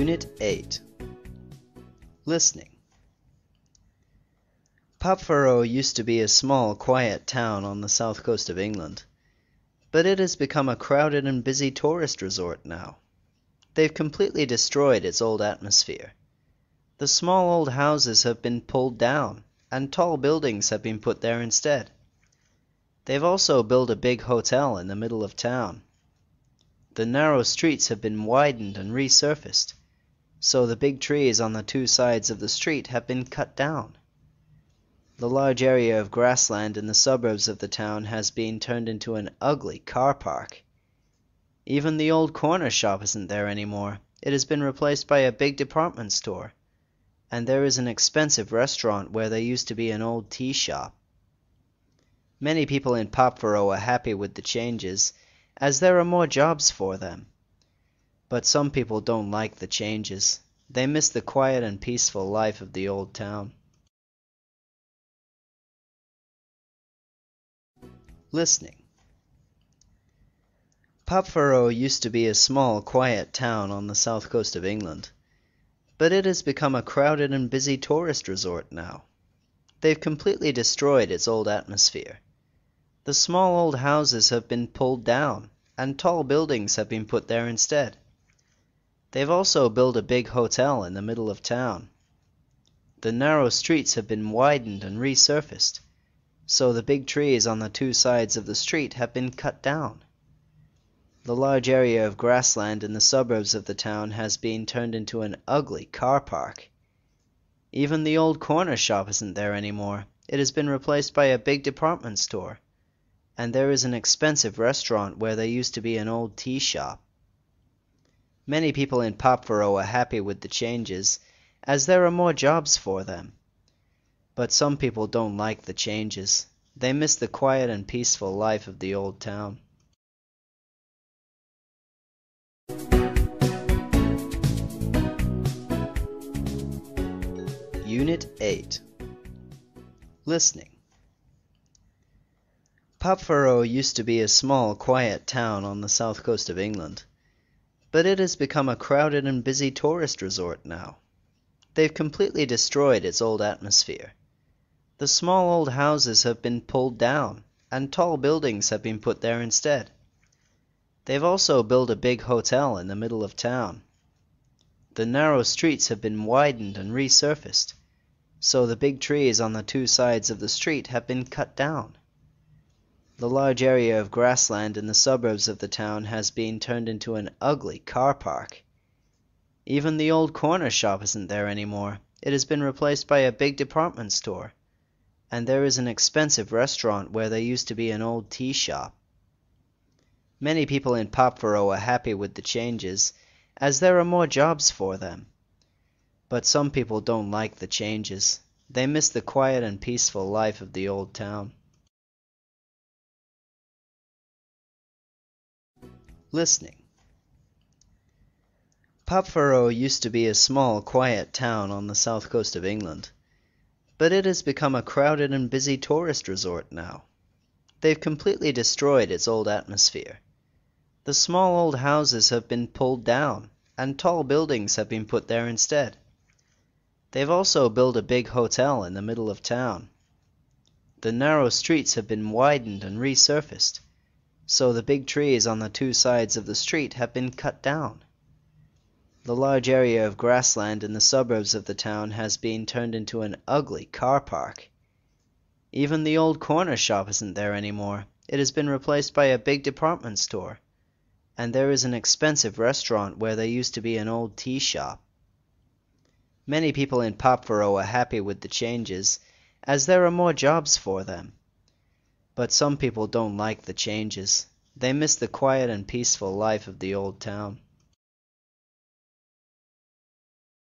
Unit 8 Listening Papfaro used to be a small, quiet town on the south coast of England, but it has become a crowded and busy tourist resort now. They've completely destroyed its old atmosphere. The small old houses have been pulled down, and tall buildings have been put there instead. They've also built a big hotel in the middle of town. The narrow streets have been widened and resurfaced so the big trees on the two sides of the street have been cut down. The large area of grassland in the suburbs of the town has been turned into an ugly car park. Even the old corner shop isn't there any more. It has been replaced by a big department store. And there is an expensive restaurant where there used to be an old tea shop. Many people in Popvaro are happy with the changes, as there are more jobs for them. But some people don't like the changes. They miss the quiet and peaceful life of the old town. Listening Papfaro used to be a small, quiet town on the south coast of England, but it has become a crowded and busy tourist resort now. They've completely destroyed its old atmosphere. The small old houses have been pulled down, and tall buildings have been put there instead. They've also built a big hotel in the middle of town. The narrow streets have been widened and resurfaced, so the big trees on the two sides of the street have been cut down. The large area of grassland in the suburbs of the town has been turned into an ugly car park. Even the old corner shop isn't there any more. It has been replaced by a big department store and there is an expensive restaurant where there used to be an old tea shop. Many people in Papvero are happy with the changes, as there are more jobs for them. But some people don't like the changes. They miss the quiet and peaceful life of the old town. Unit 8 Listening Papvero used to be a small, quiet town on the south coast of England but it has become a crowded and busy tourist resort now. They've completely destroyed its old atmosphere. The small old houses have been pulled down, and tall buildings have been put there instead. They've also built a big hotel in the middle of town. The narrow streets have been widened and resurfaced, so the big trees on the two sides of the street have been cut down. The large area of grassland in the suburbs of the town has been turned into an ugly car park. Even the old corner shop isn't there any more. It has been replaced by a big department store. And there is an expensive restaurant where there used to be an old tea shop. Many people in Popvaro are happy with the changes, as there are more jobs for them. But some people don't like the changes. They miss the quiet and peaceful life of the old town. listening. Popfaro used to be a small, quiet town on the south coast of England, but it has become a crowded and busy tourist resort now. They've completely destroyed its old atmosphere. The small old houses have been pulled down, and tall buildings have been put there instead. They've also built a big hotel in the middle of town. The narrow streets have been widened and resurfaced so the big trees on the two sides of the street have been cut down. The large area of grassland in the suburbs of the town has been turned into an ugly car park. Even the old corner shop isn't there any more. It has been replaced by a big department store. And there is an expensive restaurant where there used to be an old tea shop. Many people in Popvaro are happy with the changes, as there are more jobs for them. But some people don't like the changes. They missed the quiet and peaceful life of the old town.